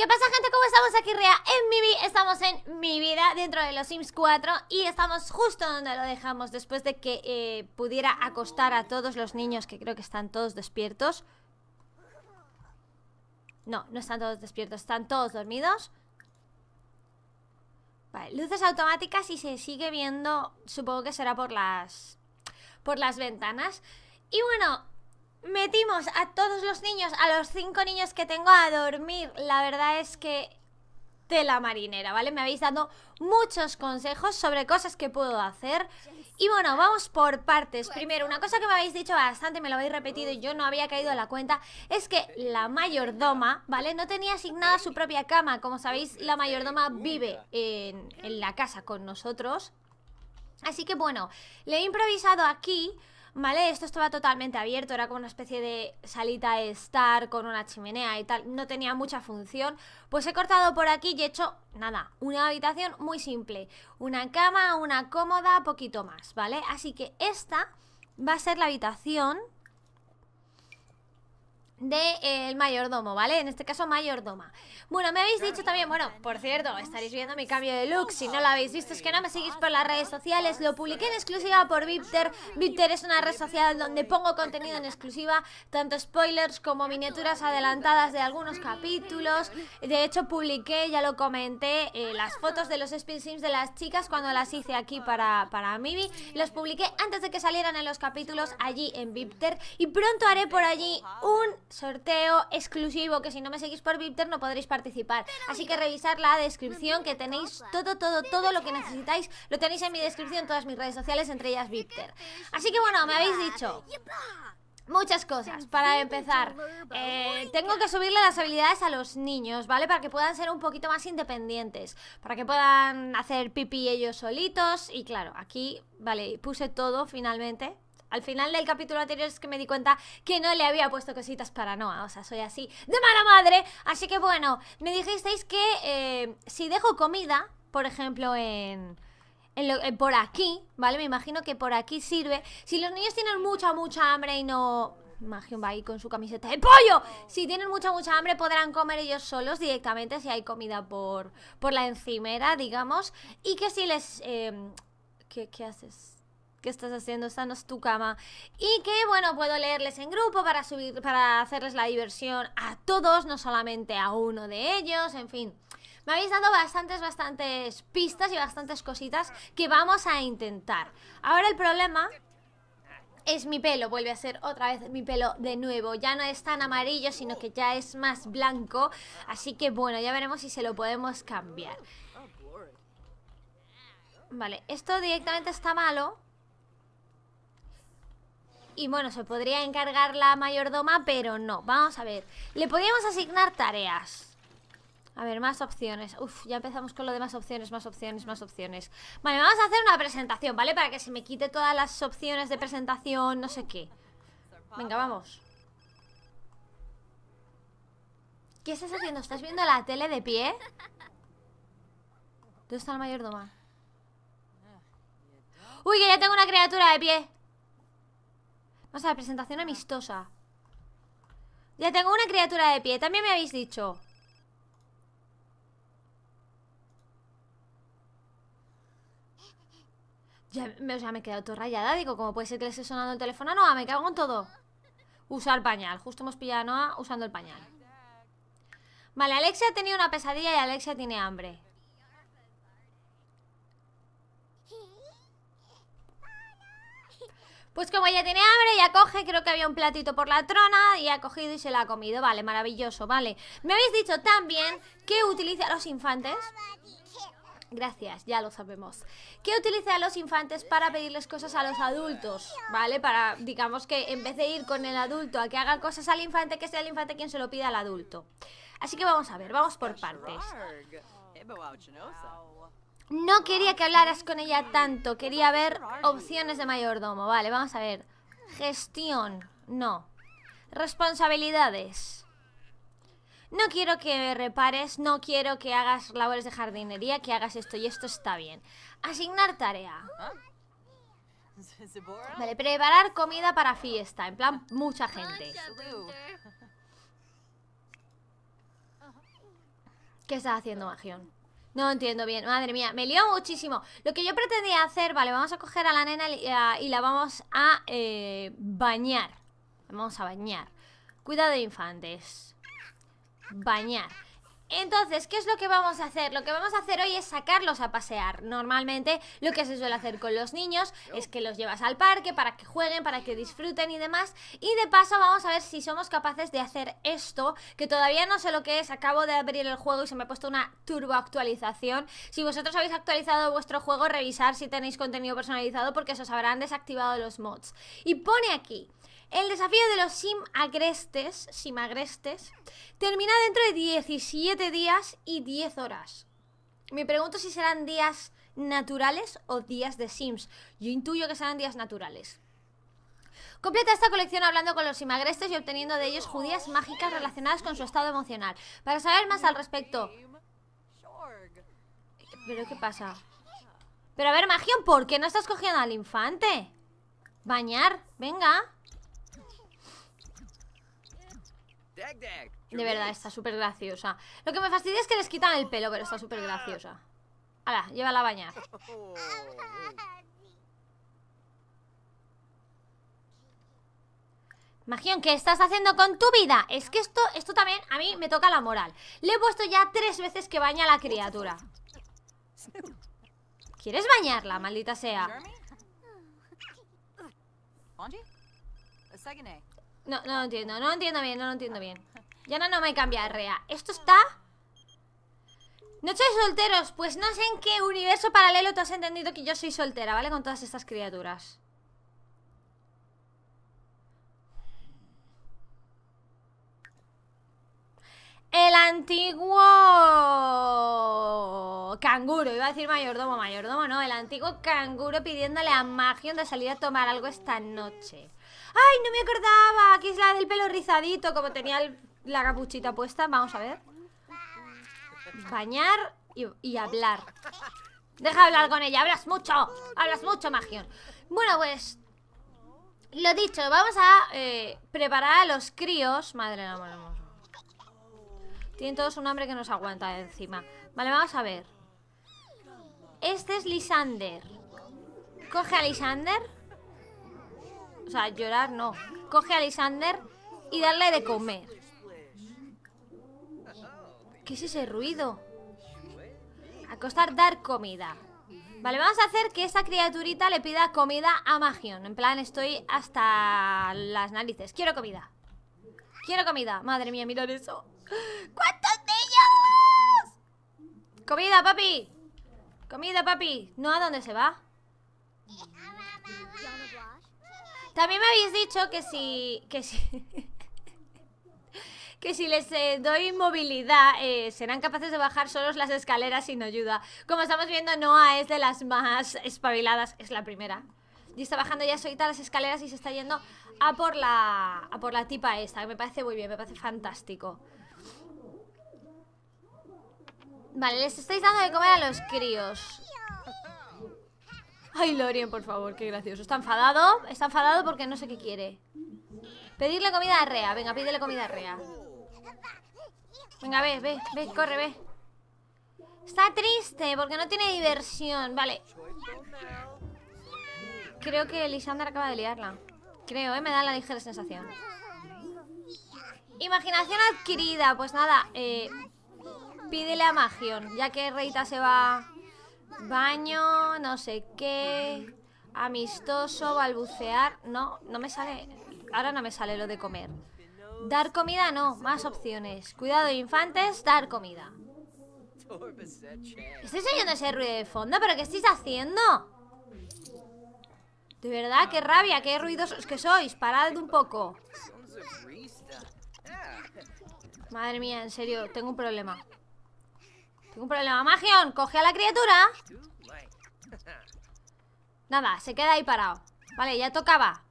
¿Qué pasa gente? ¿Cómo estamos aquí Rea? En mi vida, estamos en mi vida dentro de los Sims 4 y estamos justo donde lo dejamos después de que eh, pudiera acostar a todos los niños que creo que están todos despiertos. No, no están todos despiertos, están todos dormidos. Vale, luces automáticas y se sigue viendo, supongo que será por las, por las ventanas. Y bueno, Metimos a todos los niños, a los cinco niños que tengo a dormir. La verdad es que tela marinera, ¿vale? Me habéis dado muchos consejos sobre cosas que puedo hacer. Y bueno, vamos por partes. Primero, una cosa que me habéis dicho bastante, me lo habéis repetido y yo no había caído a la cuenta, es que la mayordoma, ¿vale? No tenía asignada su propia cama. Como sabéis, la mayordoma vive en, en la casa con nosotros. Así que bueno, le he improvisado aquí ¿vale? Esto estaba totalmente abierto, era como una especie de salita de estar con una chimenea y tal, no tenía mucha función. Pues he cortado por aquí y he hecho, nada, una habitación muy simple. Una cama, una cómoda, poquito más, ¿vale? Así que esta va a ser la habitación de, el mayordomo, ¿vale? En este caso, mayordoma. Bueno, me habéis dicho también, bueno, por cierto, estaréis viendo mi cambio de look. Si no lo habéis visto, es que no me seguís por las redes sociales. Lo publiqué en exclusiva por Vipter. Vipter es una red social donde pongo contenido en exclusiva, tanto spoilers como miniaturas adelantadas de algunos capítulos. De hecho, publiqué, ya lo comenté, eh, las fotos de los Spin Sims de las chicas cuando las hice aquí para, para Mibi. Las publiqué antes de que salieran en los capítulos allí en Vipter. Y pronto haré por allí un sorteo exclusivo que si no me seguís por vipter no podréis participar. Así que revisar la descripción que tenéis todo, todo, todo lo que necesitáis. Lo tenéis en mi descripción todas mis redes sociales, entre ellas Vipter. Así que bueno, me habéis dicho... Muchas cosas. Para empezar, eh, tengo que subirle las habilidades a los niños, ¿vale? Para que puedan ser un poquito más independientes, para que puedan hacer pipí ellos solitos. Y claro, aquí, vale, puse todo finalmente, al final del capítulo anterior es que me di cuenta que no le había puesto cositas para Noah. O sea, soy así de mala madre. Así que bueno, me dijisteis que eh, si dejo comida, por ejemplo, en, eh, por aquí, ¿vale? Me imagino que por aquí sirve. Si los niños tienen mucha, mucha hambre y no... Imagínate, va ahí con su camiseta de pollo. Si tienen mucha, mucha hambre, podrán comer ellos solos directamente si hay comida por, por la encimera, digamos. Y que si les... Eh, ¿qué, ¿Qué haces? ¿Qué estás haciendo, no es tu cama. Y que, bueno, puedo leerles en grupo para subir, para hacerles la diversión a todos, no solamente a uno de ellos, en fin. Me habéis dado bastantes, bastantes pistas y bastantes cositas que vamos a intentar. Ahora el problema es mi pelo, vuelve a ser otra vez mi pelo de nuevo. Ya no es tan amarillo, sino que ya es más blanco. Así que bueno, ya veremos si se lo podemos cambiar. Vale, esto directamente está malo y bueno, se podría encargar la mayordoma, pero no. Vamos a ver. Le podríamos asignar tareas. A ver, más opciones. Uf, ya empezamos con lo de más opciones, más opciones, más opciones. Vale, vamos a hacer una presentación, ¿vale? Para que se me quite todas las opciones de presentación, no sé qué. Venga, vamos. ¿Qué estás haciendo? ¿Estás viendo la tele de pie? ¿Dónde está la mayordoma? Uy, que ya tengo una criatura de pie. Vamos a ver, presentación amistosa. Ya tengo una criatura de pie, también me habéis dicho. Ya, me, me he quedado todo rayada. Digo, ¿cómo puede ser que le esté sonando el teléfono a Noah? Me cago en todo. Usar pañal. Justo hemos pillado a Noah usando el pañal. Vale, Alexia ha tenido una pesadilla y Alexia tiene hambre. Pues como ella tiene hambre, ella coge, creo que había un platito por la trona y ha cogido y se la ha comido. Vale, maravilloso, vale. Me habéis dicho también que utiliza a los infantes. Gracias, ya lo sabemos. Que utiliza a los infantes para pedirles cosas a los adultos, ¿vale? Para, digamos que en vez de ir con el adulto a que haga cosas al infante, que sea el infante quien se lo pida al adulto. Así que vamos a ver, vamos por partes. Eh, no quería que hablaras con ella tanto. Quería ver opciones de mayordomo. Vale, vamos a ver. Gestión. No. Responsabilidades. No quiero que repares, no quiero que hagas labores de jardinería, que hagas esto y esto está bien. Asignar tarea. Vale, preparar comida para fiesta, en plan mucha gente. ¿Qué estás haciendo, Magión? No entiendo bien, madre mía, me lió muchísimo. Lo que yo pretendía hacer, vale, vamos a coger a la nena y, la vamos a eh, bañar. vamos a bañar. Cuidado de infantes. Bañar. Entonces, ¿qué es lo que vamos a hacer? Lo que vamos a hacer hoy es sacarlos a pasear. Normalmente lo que se suele hacer con los niños es que los llevas al parque para que jueguen, para que disfruten y demás. Y de paso vamos a ver si somos capaces de hacer esto, que todavía no sé lo que es. Acabo de abrir el juego y se me ha puesto una turbo actualización. Si vosotros habéis actualizado vuestro juego, revisar si tenéis contenido personalizado porque se os habrán desactivado los mods. Y pone aquí... El desafío de los simagrestes, simagrestes termina dentro de 17 días y 10 horas. Me pregunto si serán días naturales o días de Sims. Yo intuyo que serán días naturales. Completa esta colección hablando con los simagrestes y obteniendo de ellos judías mágicas relacionadas con su estado emocional. Para saber más al respecto... ¿Pero qué pasa? Pero a ver, Magion, ¿por qué no estás cogiendo al infante? Bañar, venga. De verdad, está súper graciosa. Lo que me fastidia es que les quitan el pelo, pero está súper graciosa. Ahora llévala a bañar. Magión, ¿qué estás haciendo con tu vida? Es que esto, esto también a mí me toca la moral. Le he puesto ya tres veces que baña a la criatura. ¿Quieres bañarla, maldita sea? No, no lo entiendo, no lo entiendo bien, no lo entiendo bien. Ya no, no me cambia rea. Esto está... Noche de solteros, pues no sé en qué universo paralelo te has entendido que yo soy soltera, ¿vale? Con todas estas criaturas. El antiguo canguro, iba a decir mayordomo, mayordomo no, el antiguo canguro pidiéndole a Magion de salir a tomar algo esta noche. ¡Ay, no me acordaba! Aquí es la del pelo rizadito, como tenía la capuchita puesta. Vamos a ver. Bañar y, hablar. Deja hablar con ella, hablas mucho. Hablas mucho, magión Bueno, pues... Lo dicho, vamos a eh, preparar a los críos. Madre mía. Tienen todos un hambre que nos aguanta encima. Vale, vamos a ver. Este es Lisander. Coge a Lisander. O sea, llorar no. Coge a Alexander y darle de comer. ¿Qué es ese ruido? Acostar, dar comida. Vale, vamos a hacer que esa criaturita le pida comida a Magion. En plan, estoy hasta las narices. Quiero comida. Quiero comida. Madre mía, mirad eso. ¡Cuántos ellos? ¡Comida, papi! ¡Comida, papi! ¿No a dónde se va? También me habéis dicho que si... Que si que si les eh, doy movilidad eh, serán capaces de bajar solos las escaleras sin ayuda. Como estamos viendo, Noah es de las más espabiladas, es la primera. Y está bajando ya solita las escaleras y se está yendo a por la, a por la tipa esta, me parece muy bien, me parece fantástico. Vale, les estáis dando de comer a los críos. Ay, Lorien, por favor, qué gracioso. Está enfadado, está enfadado porque no sé qué quiere. Pedirle comida a Rea. Venga, pídele comida a Rea. Venga, ve, ve, ve, corre, ve. Está triste porque no tiene diversión. Vale. Creo que Lisandra acaba de liarla. Creo, ¿eh? Me da la ligera sensación. Imaginación adquirida. Pues nada, eh, pídele a Magion, ya que Reita se va Baño, no sé qué. Amistoso, balbucear. No, no me sale. Ahora no me sale lo de comer. Dar comida, no. Más opciones. Cuidado infantes, dar comida. ¿Estáis oyendo ese ruido de fondo? ¿Pero qué estáis haciendo? De verdad, qué rabia, qué ruidosos que sois. Parad un poco. Madre mía, en serio, tengo un problema. Ningún problema. Magion, coge a la criatura. Nada, se queda ahí parado. Vale, ya tocaba.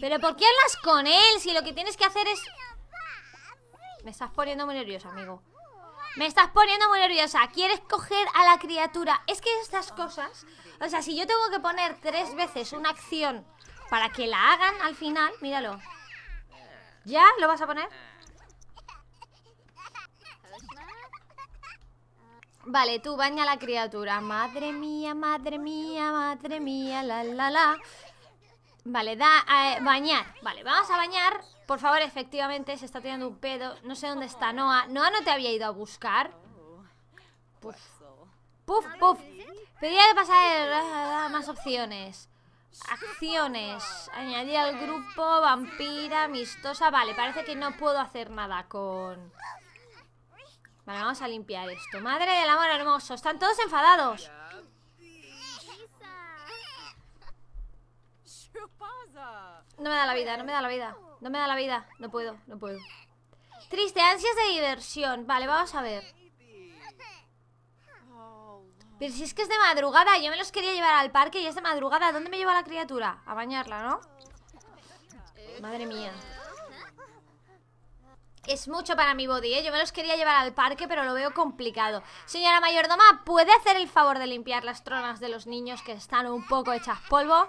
¿Pero por qué hablas con él? Si lo que tienes que hacer es... Me estás poniendo muy nerviosa, amigo. Me estás poniendo muy nerviosa. Quieres coger a la criatura. Es que estas cosas... O sea, si yo tengo que poner tres veces una acción para que la hagan al final... Míralo. ¿Ya? ¿Lo vas a poner? Vale, tú baña la criatura. Madre mía, madre mía, madre mía, la la la. Vale, da a eh, bañar. Vale, vamos a bañar. Por favor, efectivamente, se está tirando un pedo. No sé dónde está Noah. Noah no te había ido a buscar. Puf, puf. puf. Pedía de pasar más opciones. Acciones. Añadir al grupo, vampira, amistosa. Vale, parece que no puedo hacer nada con vamos a limpiar esto. Madre del amor hermoso, están todos enfadados. No me da la vida, no me da la vida. No me da la vida. No puedo, no puedo. Triste, ansias de diversión. Vale, vamos a ver. Pero si es que es de madrugada, yo me los quería llevar al parque y es de madrugada. ¿Dónde me lleva la criatura? A bañarla, ¿no? Madre mía es mucho para mi body, ¿eh? Yo me los quería llevar al parque, pero lo veo complicado. Señora mayordoma, ¿puede hacer el favor de limpiar las tronas de los niños que están un poco hechas polvo?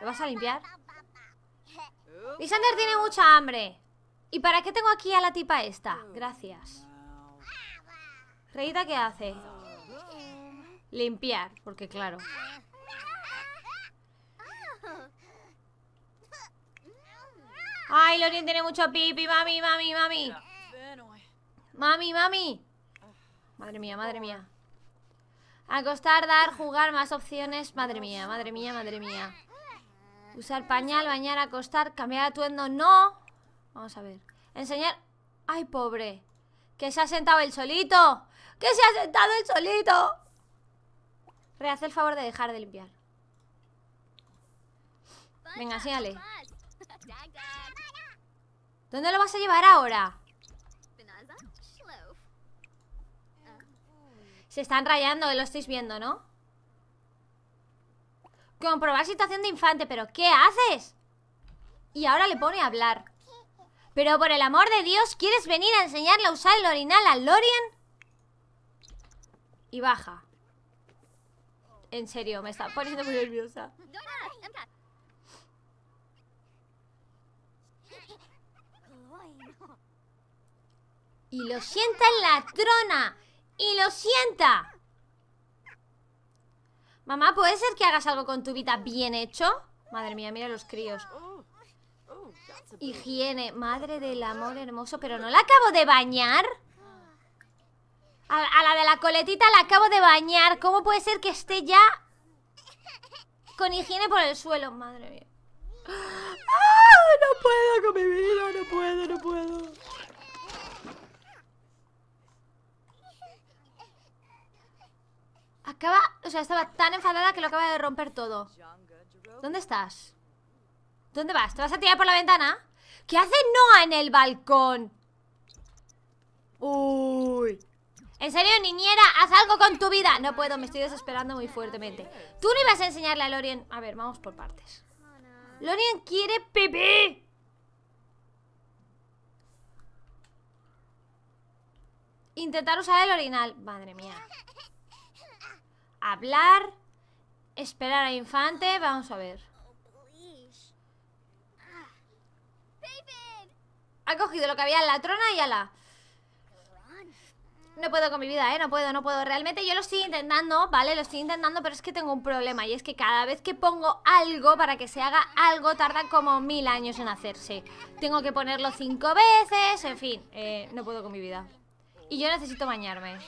¿Lo vas a limpiar? Lisander tiene mucha hambre. ¿Y para qué tengo aquí a la tipa esta? Gracias. Reita, ¿qué hace? Limpiar, porque claro. Ay, Lorien tiene mucho pipi, mami, mami, mami. Mami, mami. Madre mía, madre mía. Acostar, dar, jugar, más opciones. Madre mía, madre mía, madre mía. Usar pañal, bañar, acostar, cambiar atuendo. No. Vamos a ver. Enseñar. Ay, pobre. Que se ha sentado el solito. Que se ha sentado el solito. Rehaz el favor de dejar de limpiar. Venga, síale. ¿Dónde lo vas a llevar ahora? Se están rayando, eh, lo estáis viendo, ¿no? Comprobar situación de infante, pero ¿qué haces? Y ahora le pone a hablar. Pero por el amor de Dios, ¿quieres venir a enseñarle a usar el orinal al Lorien? Y baja. En serio, me está poniendo muy nerviosa. Y lo sienta en la trona. Y lo sienta. Mamá, ¿puede ser que hagas algo con tu vida bien hecho? Madre mía, mira los críos. Higiene, madre del amor hermoso. Pero no la acabo de bañar. A, la de la coletita la acabo de bañar. ¿Cómo puede ser que esté ya con higiene por el suelo? Madre mía. ¡Ah! No puedo sea, estaba tan enfadada que lo acaba de romper todo ¿Dónde estás? ¿Dónde vas? ¿Te vas a tirar por la ventana? ¿Qué hace Noah en el balcón? Uy en serio, niñera, haz algo con tu vida No puedo, me estoy desesperando muy fuertemente Tú no ibas a enseñarle a Lorien A ver, vamos por partes Lorien quiere pipí? Intentar usar el orinal Madre mía Hablar. Esperar a Infante. Vamos a ver. Ha cogido lo que había en la trona y la. No puedo con mi vida, ¿eh? No puedo, no puedo. Realmente yo lo estoy intentando, ¿vale? Lo estoy intentando, pero es que tengo un problema. Y es que cada vez que pongo algo para que se haga algo, tarda como mil años en hacerse. Tengo que ponerlo cinco veces, en fin. Eh, no puedo con mi vida. Y yo necesito bañarme.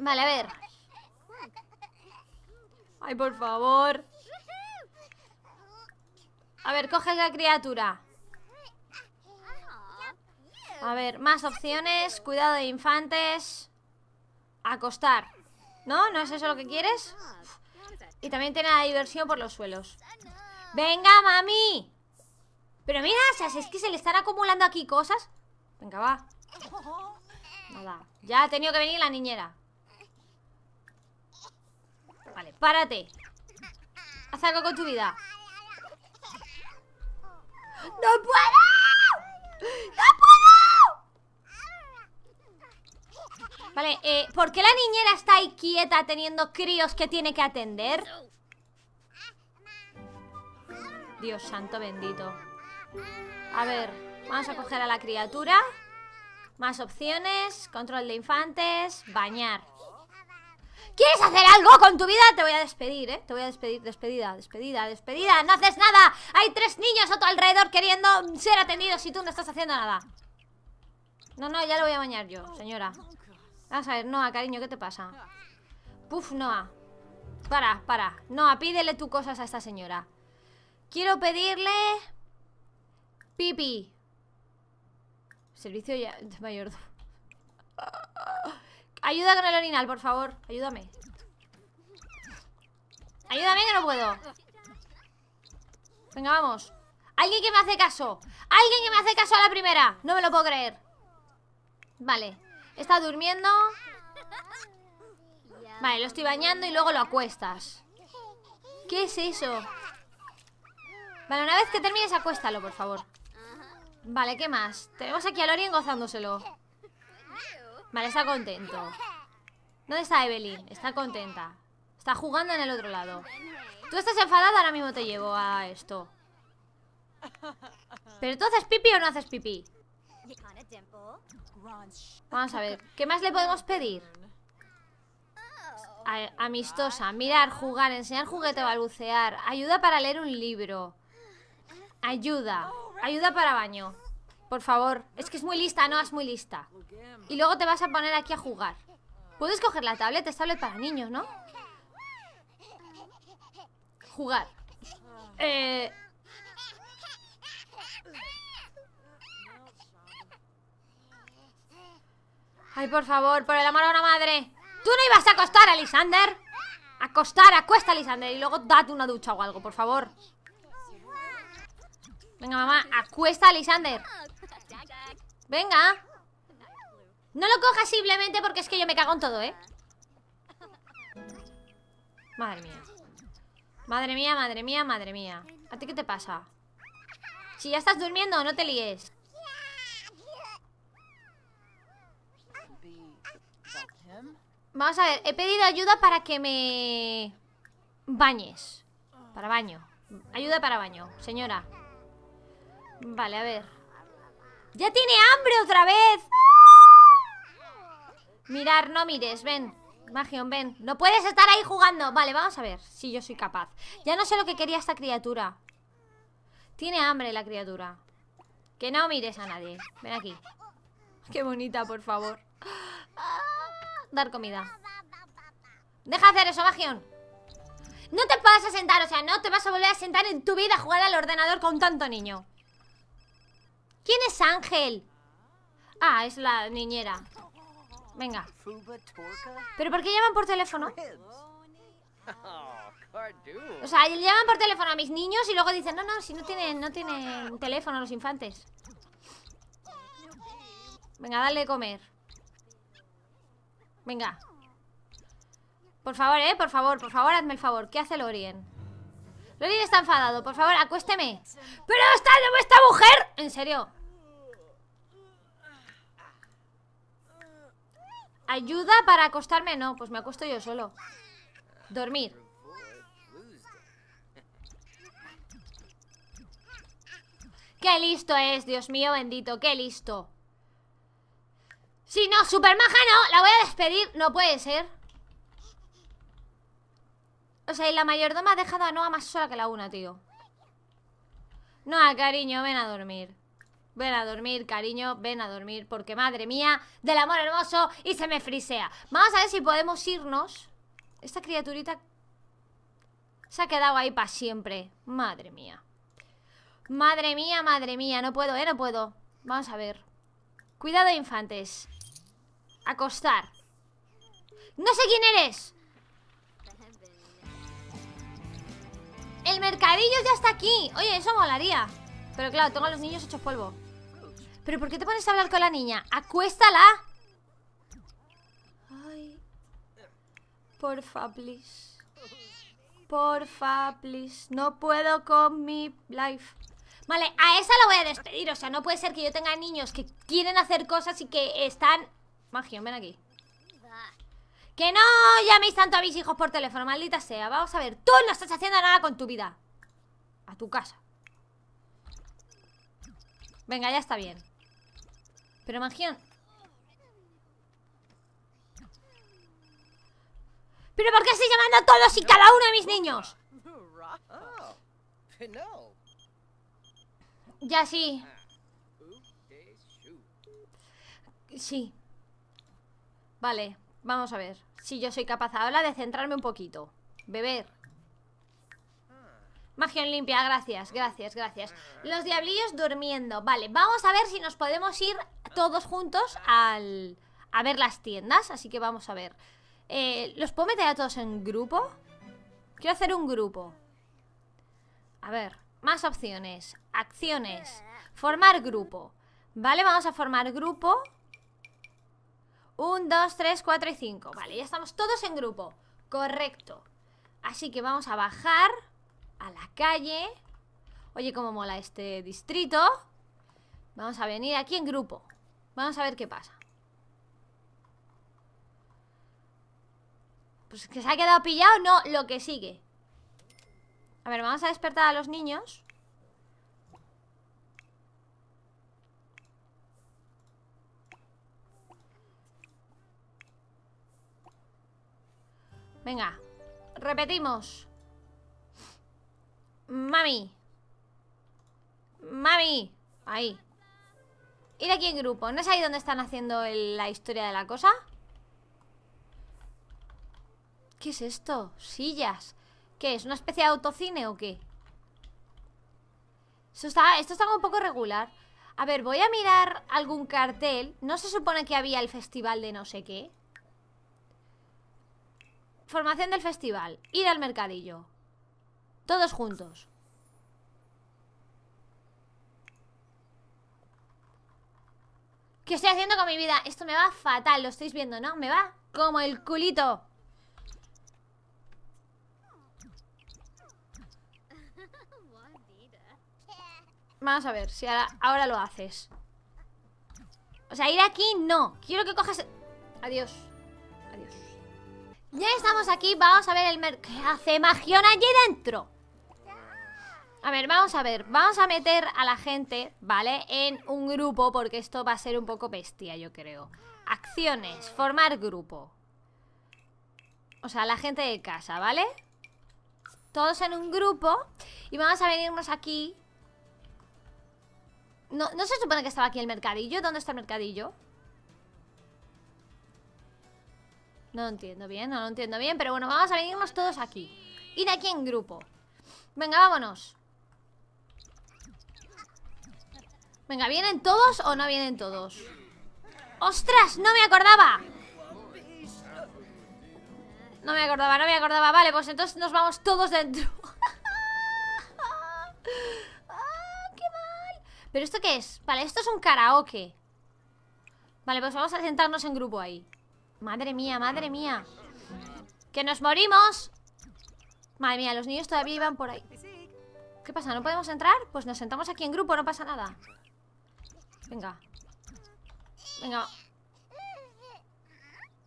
Vale, a ver. Ay, por favor. A ver, coge la criatura. A ver, más opciones. Cuidado de infantes. Acostar. ¿No? ¿No es eso lo que quieres? Y también tiene la diversión por los suelos. ¡Venga, mami! Pero mira, o es que se le están acumulando aquí cosas. Venga, va. Nada. Ya ha tenido que venir la niñera. Vale, párate. Haz algo con tu vida. ¡No puedo! ¡No puedo! Vale, eh, ¿por qué la niñera está ahí quieta teniendo críos que tiene que atender? Dios santo bendito. A ver, vamos a coger a la criatura. Más opciones, control de infantes, bañar. ¿Quieres hacer algo con tu vida? Te voy a despedir, ¿eh? Te voy a despedir, despedida, despedida, despedida. No haces nada. Hay tres niños a tu alrededor queriendo ser atendidos y tú no estás haciendo nada. No, no, ya lo voy a bañar yo, señora. Vamos a ver, Noah, cariño, ¿qué te pasa? Puf, Noah. Para, para. Noah, pídele tus cosas a esta señora. Quiero pedirle... Pipi. Servicio ya de ah, Ayuda con el orinal, por favor. Ayúdame. Ayúdame que no puedo. Venga, vamos. Alguien que me hace caso. Alguien que me hace caso a la primera. No me lo puedo creer. Vale. Está durmiendo. Vale, lo estoy bañando y luego lo acuestas. ¿Qué es eso? Vale, una vez que termines, acuéstalo, por favor. Vale, ¿qué más? Tenemos aquí a Lorien gozándoselo. Vale, está contento. ¿Dónde está Evelyn? Está contenta. Está jugando en el otro lado. Tú estás enfadada, ahora mismo te llevo a esto. ¿Pero tú haces pipí o no haces pipí? Vamos a ver, ¿qué más le podemos pedir? amistosa, mirar, jugar, enseñar juguete, balucear, ayuda para leer un libro, ayuda, Ayuda para baño. Por favor. Es que es muy lista, no, es muy lista. Y luego te vas a poner aquí a jugar. Puedes coger la tablet, es tablet para niños, ¿no? Jugar. Eh... Ay, por favor, por el amor a una madre. ¿Tú no ibas a acostar, Lisander. Acostar, acuesta, Alisander, y luego date una ducha o algo, por favor. Venga, mamá, acuesta a Lisander. Venga. No lo cojas simplemente porque es que yo me cago en todo, ¿eh? Madre mía. Madre mía, madre mía, madre mía. ¿A ti qué te pasa? Si ya estás durmiendo, no te líes. Vamos a ver, he pedido ayuda para que me... Bañes. Para baño. Ayuda para baño, señora. Vale, a ver. ¡Ya tiene hambre otra vez! Mirar, no mires, ven. Magion, ven. No puedes estar ahí jugando. Vale, vamos a ver si yo soy capaz. Ya no sé lo que quería esta criatura. Tiene hambre la criatura. Que no mires a nadie. Ven aquí. Qué bonita, por favor. Dar comida. Deja hacer eso, Magion. No te vas a sentar, o sea, no te vas a volver a sentar en tu vida a jugar al ordenador con tanto niño. ¿Quién es Ángel? Ah, es la niñera. Venga. ¿Pero por qué llaman por teléfono? O sea, llaman por teléfono a mis niños y luego dicen, no, no, si no tienen, no tienen teléfono los infantes. Venga, dale de comer. Venga. Por favor, eh, por favor, por favor, hazme el favor. ¿Qué hace el Lorin está enfadado, por favor, acuésteme. ¡Pero está de esta mujer! ¿En serio? ¿Ayuda para acostarme? No, pues me acuesto yo solo. Dormir. ¡Qué listo es! Dios mío bendito, qué listo. Si sí, no, Supermaja no, la voy a despedir, no puede ser. O sea, y la mayordoma ha dejado a Noah más sola que la una, tío Noah, cariño, ven a dormir Ven a dormir, cariño, ven a dormir Porque madre mía, del amor hermoso Y se me frisea Vamos a ver si podemos irnos Esta criaturita se ha quedado ahí para siempre Madre mía Madre mía, madre mía, no puedo, eh, no puedo Vamos a ver Cuidado infantes Acostar No sé quién eres El mercadillo ya está aquí. Oye, eso molaría. Pero claro, tengo a los niños hechos polvo. ¿Pero por qué te pones a hablar con la niña? ¡Acuéstala! Por Porfa, please. Porfa, please. No puedo con mi life. Vale, a esa la voy a despedir. O sea, no puede ser que yo tenga niños que quieren hacer cosas y que están... Magia, ven aquí. Que no llaméis tanto a mis hijos por teléfono, maldita sea. Vamos a ver, tú no estás haciendo nada con tu vida. A tu casa. Venga, ya está bien. Pero imagínate. ¿Pero por qué estoy llamando a todos y cada uno de mis niños? Ya sí. Sí. Vale. Vamos a ver si yo soy capaz ahora de centrarme un poquito. Beber. Magia limpia, gracias, gracias, gracias. Los diablillos durmiendo. Vale, vamos a ver si nos podemos ir todos juntos a ver las tiendas. Así que vamos a ver. Eh, ¿Los puedo meter a todos en grupo? Quiero hacer un grupo. A ver, más opciones. Acciones. Formar grupo. Vale, vamos a formar grupo. 1, 2, 3, 4 y 5. Vale, ya estamos todos en grupo. Correcto. Así que vamos a bajar a la calle. Oye, cómo mola este distrito. Vamos a venir aquí en grupo. Vamos a ver qué pasa. Pues que se ha quedado pillado, no, lo que sigue. A ver, vamos a despertar a los niños. Venga, repetimos. Mami. Mami. Ahí. Ir aquí en grupo. ¿No es ahí donde están haciendo la historia de la cosa? ¿Qué es esto? Sillas. ¿Qué es? ¿Una especie de autocine o qué? Esto está, esto está un poco regular. A ver, voy a mirar algún cartel. No se supone que había el festival de no sé qué formación del festival, ir al mercadillo. Todos juntos. ¿Qué estoy haciendo con mi vida? Esto me va fatal, lo estáis viendo, ¿no? Me va como el culito. Vamos a ver si ahora, lo haces. O sea, ir aquí no. Quiero que cojas... Adiós. Adiós. Ya estamos aquí, vamos a ver el mer... ¿Qué hace Magión allí dentro? A ver, vamos a ver, vamos a meter a la gente, ¿vale? En un grupo, porque esto va a ser un poco bestia, yo creo Acciones, formar grupo O sea, la gente de casa, ¿vale? Todos en un grupo Y vamos a venirnos aquí no, no se supone que estaba aquí el mercadillo ¿Dónde está el mercadillo? No entiendo bien, no lo entiendo bien, pero bueno, vamos a venirnos todos aquí. Y de aquí en grupo. Venga, vámonos. Venga, ¿vienen todos o no vienen todos? ¡Ostras! ¡No me acordaba! No me acordaba, no me acordaba Vale, pues entonces nos vamos todos dentro ¡Ah, ¡Qué mal! ¿Pero esto qué es? Vale, esto es un karaoke Vale, pues vamos a sentarnos en grupo ahí Madre mía, madre mía. ¡Que nos morimos! Madre mía, los niños todavía iban por ahí. ¿Qué pasa? ¿No podemos entrar? Pues nos sentamos aquí en grupo, no pasa nada. Venga. Venga.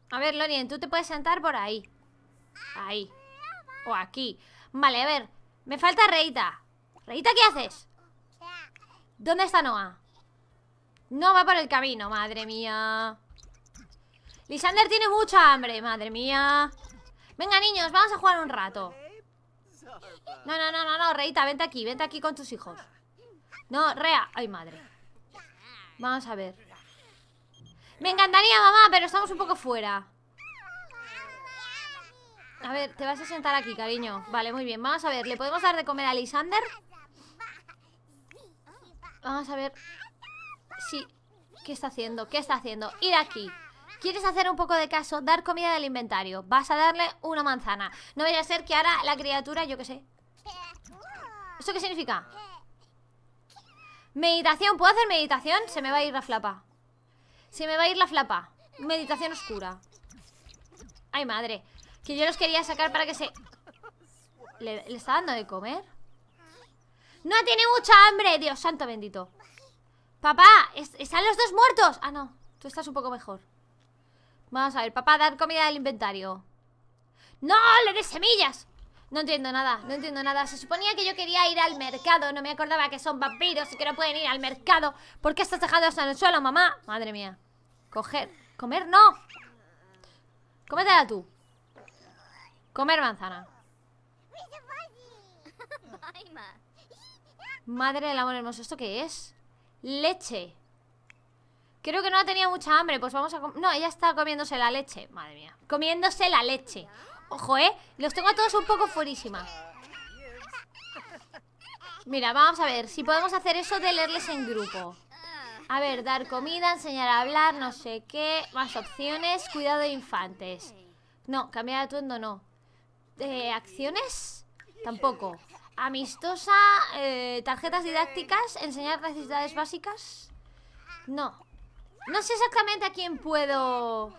A ver, Lorien, tú te puedes sentar por ahí. Ahí. O aquí. Vale, a ver. Me falta Reita. Reita, ¿qué haces? ¿Dónde está Noah? No va por el camino, madre mía. Lisander tiene mucha hambre, madre mía. Venga, niños, vamos a jugar un rato. No, no, no, no, no, Reita, vente aquí, vente aquí con tus hijos. No, Rea. Ay, madre. Vamos a ver. Me encantaría, mamá, pero estamos un poco fuera. A ver, te vas a sentar aquí, cariño. Vale, muy bien. Vamos a ver, ¿le podemos dar de comer a Lisander? Vamos a ver. Sí. ¿Qué está haciendo? ¿Qué está haciendo? Ir aquí quieres hacer un poco de caso, dar comida del inventario. Vas a darle una manzana. No vaya a ser que ahora la criatura, yo qué sé. ¿Eso qué significa? Meditación, ¿puedo hacer meditación? Se me va a ir la flapa. Se me va a ir la flapa. Meditación oscura. Ay, madre. Que yo los quería sacar para que se... ¿Le, ¿Le, está dando de comer? ¡No tiene mucha hambre! Dios santo bendito. Papá, ¿están los dos muertos? Ah, no. Tú estás un poco mejor. Vamos a ver, papá, dar comida al inventario. ¡No! ¡Le des semillas! No entiendo nada, no entiendo nada. Se suponía que yo quería ir al mercado. No me acordaba que son vampiros y que no pueden ir al mercado. ¿Por qué estás dejando eso en el suelo, mamá? Madre mía. Coger. Comer no. Cómetela tú. Comer manzana. Madre del amor hermoso, ¿esto qué es? Leche. Creo que no ha tenido mucha hambre, pues vamos a... No, ella está comiéndose la leche, madre mía Comiéndose la leche Ojo, ¿eh? Los tengo a todos un poco furísima Mira, vamos a ver Si podemos hacer eso de leerles en grupo A ver, dar comida, enseñar a hablar, no sé qué Más opciones, cuidado de infantes No, cambiar de atuendo no eh, ¿Acciones? Tampoco Amistosa, eh, tarjetas didácticas, enseñar necesidades básicas No no sé exactamente a quién puedo...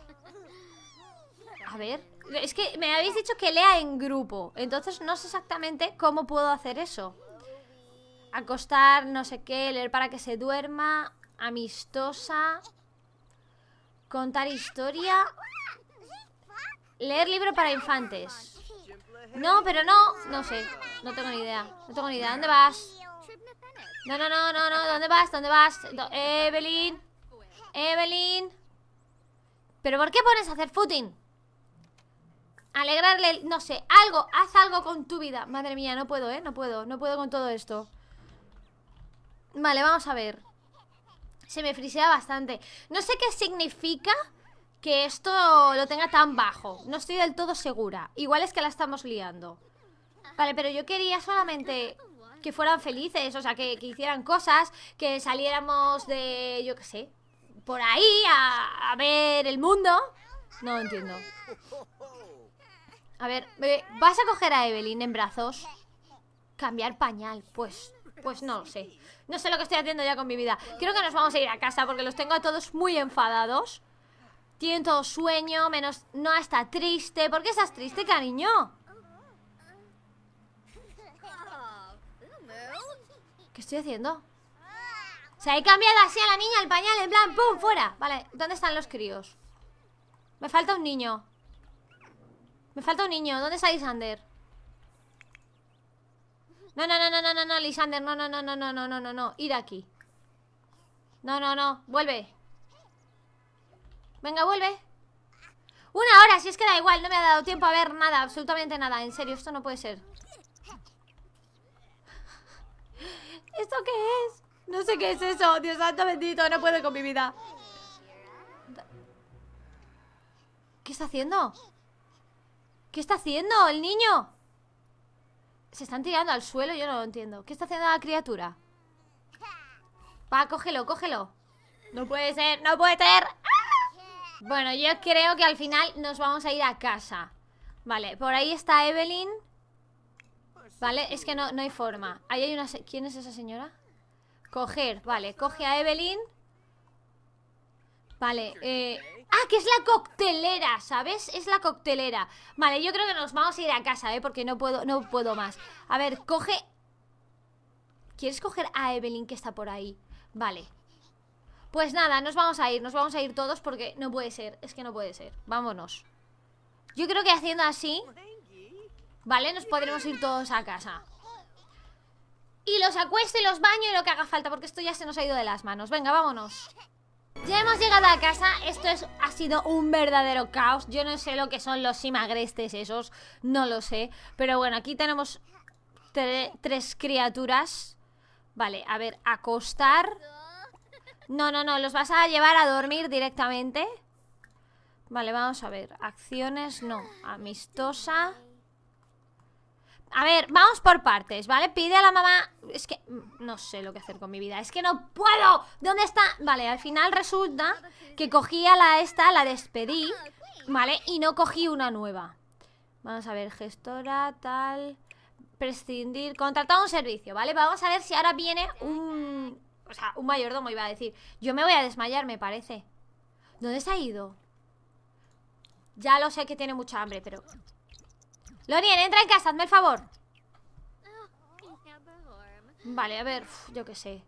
A ver... Es que me habéis dicho que lea en grupo. Entonces no sé exactamente cómo puedo hacer eso. Acostar, no sé qué, leer para que se duerma. Amistosa. Contar historia. Leer libro para infantes. No, pero no. No sé. No tengo ni idea. No tengo ni idea. ¿Dónde vas? No, no, no, no, no. ¿Dónde vas? ¿Dónde vas? Evelyn. Evelyn. ¿Pero por qué pones a hacer footing? Alegrarle, no sé, algo, haz algo con tu vida Madre mía, no puedo, ¿eh? No puedo, no puedo con todo esto Vale, vamos a ver Se me frisea bastante No sé qué significa que esto lo tenga tan bajo No estoy del todo segura Igual es que la estamos liando Vale, pero yo quería solamente que fueran felices O sea, que, que hicieran cosas Que saliéramos de, yo qué sé por ahí a, ver el mundo. No entiendo. A ver, eh, ¿vas a coger a Evelyn en brazos? Cambiar pañal, pues... Pues no lo sé. No sé lo que estoy haciendo ya con mi vida. Creo que nos vamos a ir a casa porque los tengo a todos muy enfadados. Tienen todo sueño, menos... No, está triste. ¿Por qué estás triste, cariño? ¿Qué estoy haciendo? O sea, he cambiado así a la niña el pañal, en plan, ¡pum! ¡Fuera! Vale, ¿dónde están los críos? Me falta un niño. Me falta un niño. ¿Dónde está Lisander? No, no, no, no, no, no, no, Lisander. No, no, no, no, no, no, no, no, no. Ir aquí. No, no, no. Vuelve. Venga, vuelve. Una hora, si es que da igual. No me ha dado tiempo a ver nada, absolutamente nada. En serio, esto no puede ser. ¿Esto qué es? No sé qué es eso. Dios santo bendito, no puedo con mi vida. ¿Qué está haciendo? ¿Qué está haciendo el niño? Se están tirando al suelo, yo no lo entiendo. ¿Qué está haciendo la criatura? Va, cógelo, cógelo. No puede ser, no puede ser. Bueno, yo creo que al final nos vamos a ir a casa. Vale, por ahí está Evelyn. Vale, es que no, no hay forma. Ahí hay una... ¿Quién es esa señora? Coger, vale, coge a Evelyn Vale, eh... Ah, que es la coctelera, ¿sabes? Es la coctelera Vale, yo creo que nos vamos a ir a casa, ¿eh? Porque no puedo, no puedo más A ver, coge... ¿Quieres coger a Evelyn que está por ahí? Vale Pues nada, nos vamos a ir, nos vamos a ir todos porque no puede ser Es que no puede ser, vámonos Yo creo que haciendo así... Vale, nos podremos ir todos a casa y los acueste y los baño y lo que haga falta Porque esto ya se nos ha ido de las manos Venga, vámonos ya hemos llegado a casa, esto ha sido un verdadero caos Yo no sé lo que son los simagrestes esos, no lo sé Pero bueno, aquí tenemos tres criaturas Vale, a ver, acostar No, no, no, los vas a llevar a dormir directamente Vale, vamos a ver, acciones, no, amistosa a ver, vamos por partes, ¿vale? Pide a la mamá... Es que no sé lo que hacer con mi vida. Es que no puedo. ¿Dónde está? Vale, al final resulta que cogí a la esta, la despedí, ¿vale? Y no cogí una nueva. Vamos a ver, gestora, tal... Prescindir... Contratar un servicio, ¿vale? Vamos a ver si ahora viene un... O sea, un mayordomo iba a decir. Yo me voy a desmayar, me parece. ¿Dónde se ha ido? Ya lo sé que tiene mucha hambre, pero... Lorien, entra en casa, hazme el favor. Vale, a ver, yo qué sé.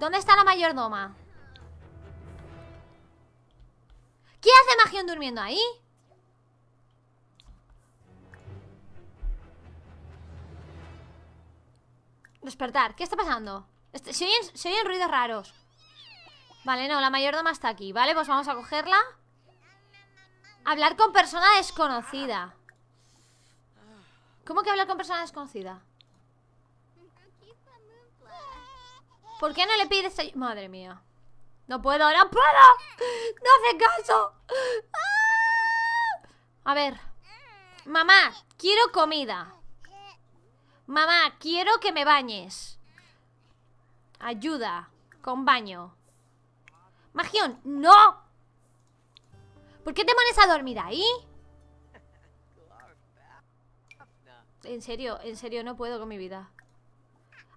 ¿Dónde está la mayordoma? ¿Qué hace Magión durmiendo ahí? Despertar, ¿qué está pasando? Este, se, se, oyen, ruidos raros Vale, no, la mayordoma está aquí Vale, pues vamos a cogerla Hablar con persona desconocida ¿Cómo que hablar con persona desconocida? ¿Por qué no le pides ayuda? Madre mía. No puedo, no puedo. No hace caso. Ah. A ver. Mamá, quiero comida. Mamá, quiero que me bañes. Ayuda. Con baño. Magión, no. ¿Por qué te pones a dormir ahí? En serio, en serio, no puedo con mi vida.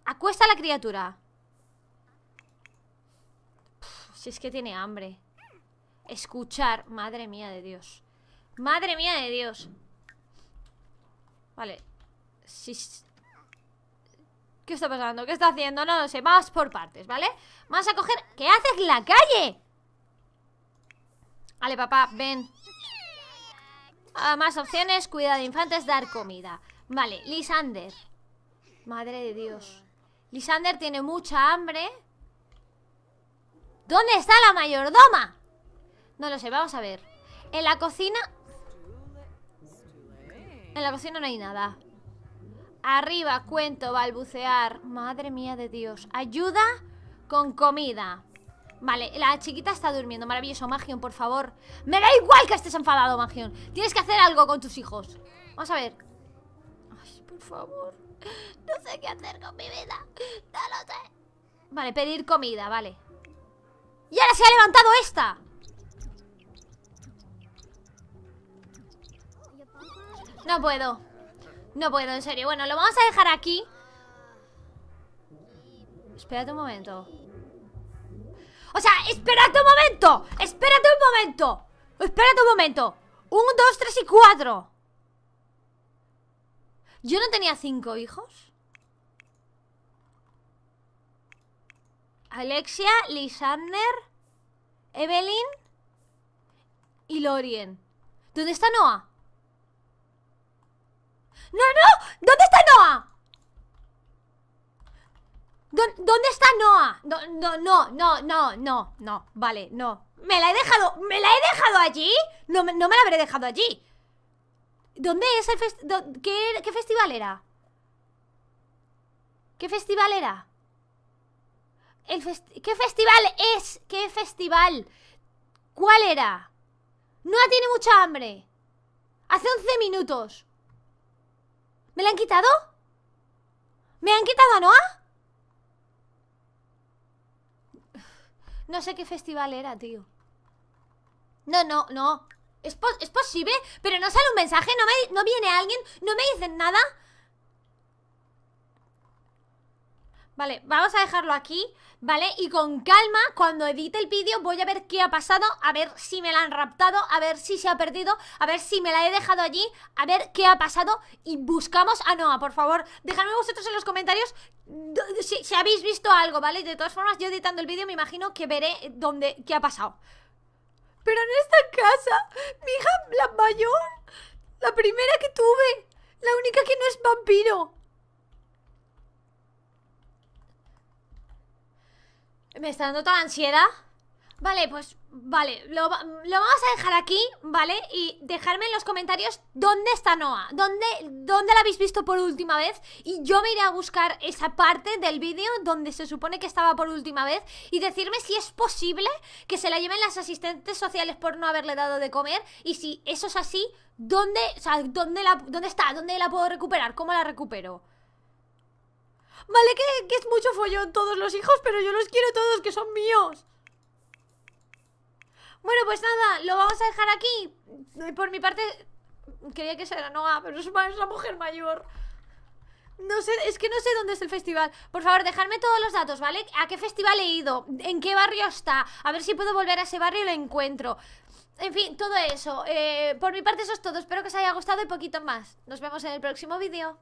Acuesta a la criatura. si es que tiene hambre. Escuchar. Madre mía de Dios. Madre mía de Dios. Vale. ¿Qué está pasando? ¿Qué está haciendo? No lo sé. vamos por partes, ¿vale? Vamos a coger... ¿Qué haces en la calle? Vale, papá, ven. Ah, más opciones. cuidar de infantes. Dar comida. Vale, Lisander. Madre de Dios. Lisander tiene mucha hambre. ¿Dónde está la mayordoma? No lo sé, vamos a ver. En la cocina... En la cocina no hay nada. Arriba, cuento, balbucear. Madre mía de Dios. Ayuda con comida. Vale, la chiquita está durmiendo. Maravilloso, Magion, por favor. Me da igual que estés enfadado, Magion. Tienes que hacer algo con tus hijos. Vamos a ver por favor. No sé qué hacer con mi vida. No lo sé. Vale, pedir comida, vale. ¡Y ahora se ha levantado esta! No puedo. No puedo, en serio. Bueno, lo vamos a dejar aquí. Espérate un momento. O sea, espérate un momento. Espérate un momento. Espérate un momento. Un, dos, tres y cuatro. ¿Yo no tenía cinco hijos? Alexia, Lisander, Evelyn y Lorien. ¿Dónde está Noah? ¡No, no! ¿Dónde está Noah? ¿Dónde está Noah? No, no, no, no, no, no, vale, no. ¿Me la he dejado? ¿Me la he dejado allí? No, no me la habré dejado allí. ¿Dónde es el festival? Qué, festival era? ¿Qué festival era? El ¿Qué festival es? ¿Qué festival? ¿Cuál era? No tiene mucha hambre. Hace 11 minutos. ¿Me la han quitado? ¿Me han quitado a Noah? No sé qué festival era, tío. No, no, no. ¿Es, posible? ¿Pero no sale un mensaje? ¿No, ¿No viene alguien? ¿No me dicen nada? Vale, vamos a dejarlo aquí, ¿vale? Y con calma, cuando edite el vídeo voy a ver qué ha pasado, a ver si me la han raptado, a ver si se ha perdido, a ver si me la he dejado allí, a ver qué ha pasado y buscamos a ah, Noah, por favor. Dejadme vosotros en los comentarios si, si habéis visto algo, ¿vale? De todas formas, yo editando el vídeo me imagino que veré dónde, qué ha pasado. Pero en esta casa, mi hija, la mayor, la primera que tuve, la única que no es vampiro. Me está dando toda ansiedad. Vale, pues vale, lo, lo, vamos a dejar aquí, ¿vale? Y dejarme en los comentarios dónde está Noah, dónde, dónde la habéis visto por última vez y yo me iré a buscar esa parte del vídeo donde se supone que estaba por última vez y decirme si es posible que se la lleven las asistentes sociales por no haberle dado de comer y si eso es así, ¿dónde, dónde, dónde está? ¿Dónde la puedo recuperar? ¿Cómo la recupero? Vale, que, que es mucho follón todos los hijos, pero yo los quiero todos, que son míos. Bueno, pues nada, lo vamos a dejar aquí. Eh, por mi parte, quería que sea Noa, pero es la mujer mayor. No sé, es que no sé dónde es el festival. Por favor, dejadme todos los datos, ¿vale? ¿A qué festival he ido? ¿En qué barrio está? A ver si puedo volver a ese barrio y lo encuentro. En fin, todo eso. Eh, por mi parte eso es todo. Espero que os haya gustado y poquito más. Nos vemos en el próximo vídeo.